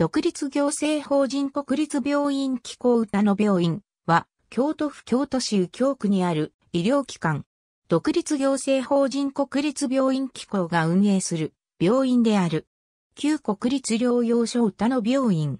独立行政法人国立病院機構歌の病院は、京都府京都市右京区にある医療機関。独立行政法人国立病院機構が運営する病院である。旧国立療養所歌の病院。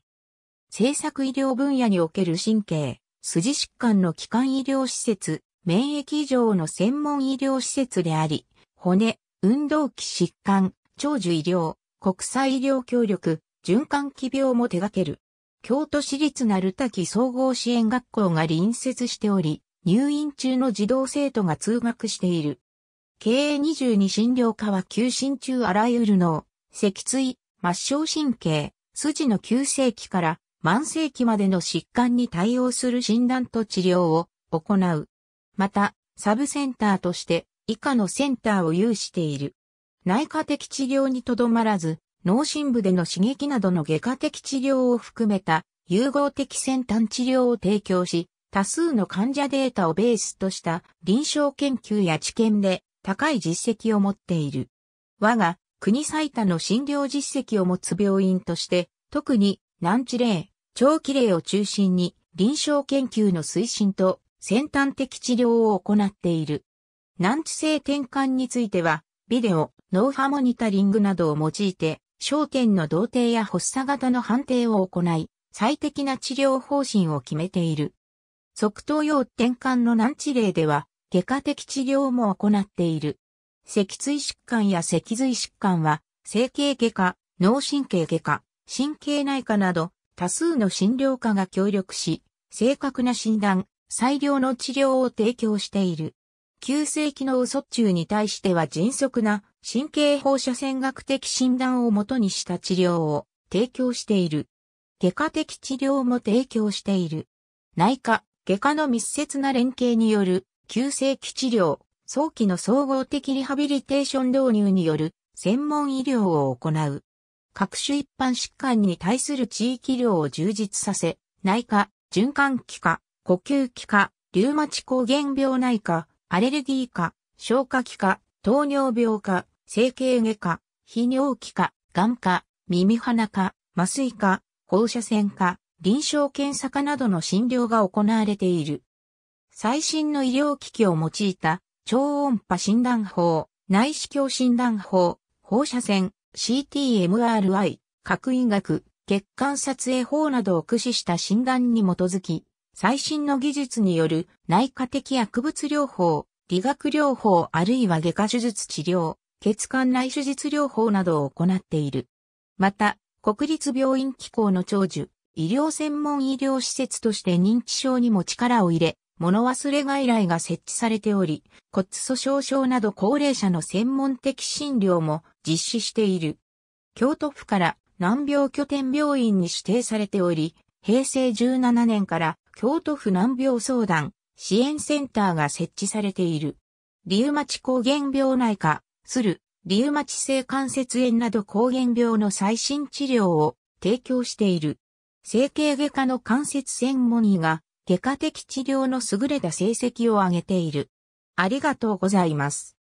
政策医療分野における神経、筋疾患の基幹医療施設、免疫異常の専門医療施設であり、骨、運動器疾患、長寿医療、国際医療協力、循環器病も手掛ける。京都市立鳴滝総合支援学校が隣接しており、入院中の児童生徒が通学している。経営22診療科は休診中あらゆる脳、脊椎、末梢神経、筋の急性期から慢性期までの疾患に対応する診断と治療を行う。また、サブセンターとして以下のセンターを有している。内科的治療にとどまらず、脳深部での刺激などの外科的治療を含めた融合的先端治療を提供し、多数の患者データをベースとした臨床研究や知見で高い実績を持っている。我が国最多の診療実績を持つ病院として、特に難治例、長期例を中心に臨床研究の推進と先端的治療を行っている。難治性転換については、ビデオ、ノウハモニタリングなどを用いて焦点の同定や発作型の判定を行い、最適な治療方針を決めている。側頭葉転換の難治例では、外科的治療も行っている。脊椎疾患や脊髄疾患は、整形外科、脳神経外科、神経内科など、多数の診療科が協力し、正確な診断、最良の治療を提供している。急性機能卒中に対しては迅速な神経放射線学的診断をもとにした治療を提供している。外科的治療も提供している。内科、外科の密接な連携による急性期治療、早期の総合的リハビリテーション導入による専門医療を行う。各種一般疾患に対する地域医療を充実させ、内科、循環器科、呼吸器科、リュウマチ抗原病内科、アレルギー科、消化器科、糖尿病科、整形外科、泌尿器科、眼科、耳鼻科、麻酔科、放射線科、臨床検査科などの診療が行われている。最新の医療機器を用いた超音波診断法、内視鏡診断法、放射線、CTMRI、核医学、血管撮影法などを駆使した診断に基づき、最新の技術による内科的薬物療法、理学療法あるいは外科手術治療、血管内手術療法などを行っている。また、国立病院機構の長寿、医療専門医療施設として認知症にも力を入れ、物忘れ外来が設置されており、骨粗鬆症など高齢者の専門的診療も実施している。京都府から難病拠点病院に指定されており、平成17年から京都府難病相談支援センターが設置されている。リウマチ抗原病内科鶴、リウマチ性関節炎など膠原病の最新治療を提供している。整形外科の関節専門医が外科的治療の優れた成績を上げている。ありがとうございます。